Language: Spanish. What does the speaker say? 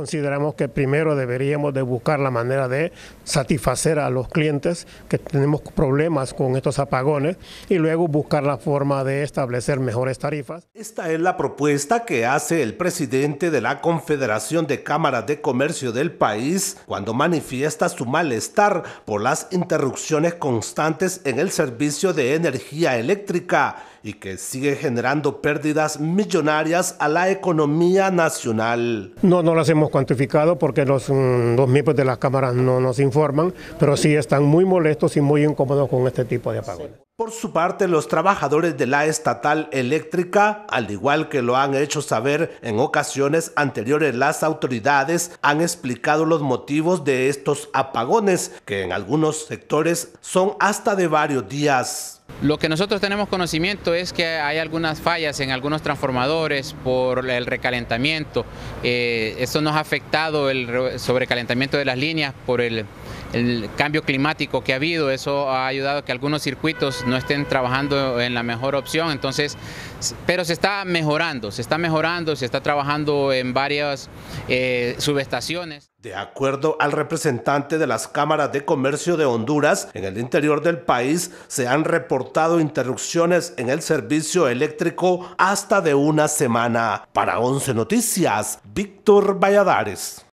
consideramos que primero deberíamos de buscar la manera de satisfacer a los clientes que tenemos problemas con estos apagones y luego buscar la forma de establecer mejores tarifas. Esta es la propuesta que hace el presidente de la Confederación de Cámaras de Comercio del país cuando manifiesta su malestar por las interrupciones constantes en el servicio de energía eléctrica y que sigue generando pérdidas millonarias a la economía nacional. No, no las hemos cuantificado porque mm, los, miembros de las cámaras no nos informan, pero sí están muy molestos y muy incómodos con este tipo de apagones. Por su parte, los trabajadores de la estatal eléctrica, al igual que lo han hecho saber en ocasiones anteriores las autoridades, han explicado los motivos de estos apagones, que en algunos sectores son hasta de varios días. Lo que nosotros tenemos conocimiento es que hay algunas fallas en algunos transformadores por el recalentamiento. Eh, esto nos ha afectado el sobrecalentamiento de las líneas por el el cambio climático que ha habido, eso ha ayudado a que algunos circuitos no estén trabajando en la mejor opción, entonces, pero se está mejorando, se está mejorando, se está trabajando en varias eh, subestaciones. De acuerdo al representante de las cámaras de comercio de Honduras, en el interior del país se han reportado interrupciones en el servicio eléctrico hasta de una semana. Para 11 Noticias, Víctor Valladares.